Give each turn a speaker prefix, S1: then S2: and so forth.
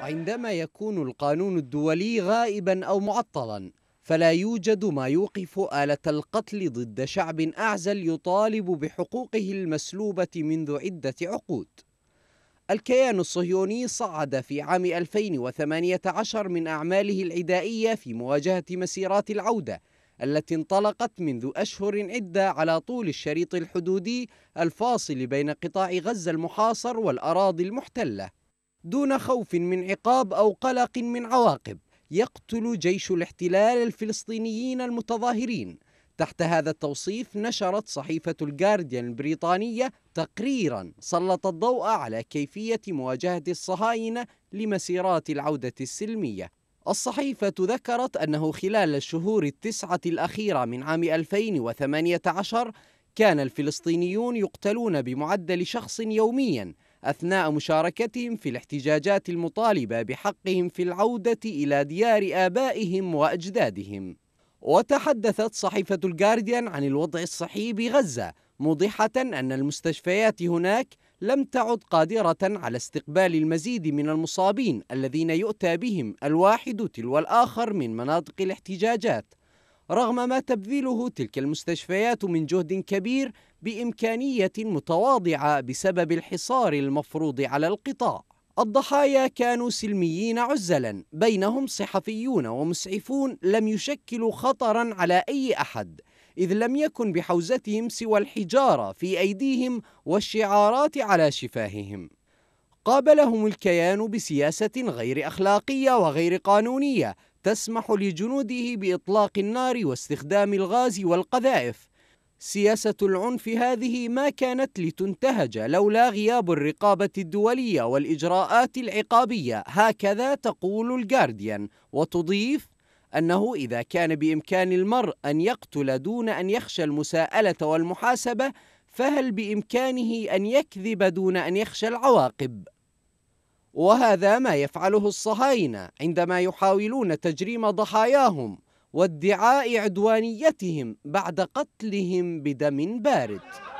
S1: عندما يكون القانون الدولي غائبا أو معطلا فلا يوجد ما يوقف آلة القتل ضد شعب أعزل يطالب بحقوقه المسلوبة منذ عدة عقود الكيان الصهيوني صعد في عام 2018 من أعماله العدائية في مواجهة مسيرات العودة التي انطلقت منذ أشهر عدة على طول الشريط الحدودي الفاصل بين قطاع غزة المحاصر والأراضي المحتلة دون خوف من عقاب أو قلق من عواقب يقتل جيش الاحتلال الفلسطينيين المتظاهرين تحت هذا التوصيف نشرت صحيفة الجارديان البريطانية تقريرا سلط الضوء على كيفية مواجهة الصهاينة لمسيرات العودة السلمية الصحيفة ذكرت أنه خلال الشهور التسعة الأخيرة من عام 2018 كان الفلسطينيون يقتلون بمعدل شخص يومياً أثناء مشاركتهم في الاحتجاجات المطالبة بحقهم في العودة إلى ديار آبائهم وأجدادهم وتحدثت صحيفة الجارديان عن الوضع الصحي بغزة موضحة أن المستشفيات هناك لم تعد قادرة على استقبال المزيد من المصابين الذين يؤتى بهم الواحد تلو الآخر من مناطق الاحتجاجات رغم ما تبذله تلك المستشفيات من جهد كبير بامكانيه متواضعه بسبب الحصار المفروض على القطاع الضحايا كانوا سلميين عزلا بينهم صحفيون ومسعفون لم يشكلوا خطرا على اي احد اذ لم يكن بحوزتهم سوى الحجاره في ايديهم والشعارات على شفاههم قابلهم الكيان بسياسه غير اخلاقيه وغير قانونيه تسمح لجنوده باطلاق النار واستخدام الغاز والقذائف سياسه العنف هذه ما كانت لتنتهج لولا غياب الرقابه الدوليه والاجراءات العقابيه هكذا تقول الجارديان وتضيف انه اذا كان بامكان المرء ان يقتل دون ان يخشى المساءله والمحاسبه فهل بامكانه ان يكذب دون ان يخشى العواقب وهذا ما يفعله الصهاينة عندما يحاولون تجريم ضحاياهم وادعاء عدوانيتهم بعد قتلهم بدم بارد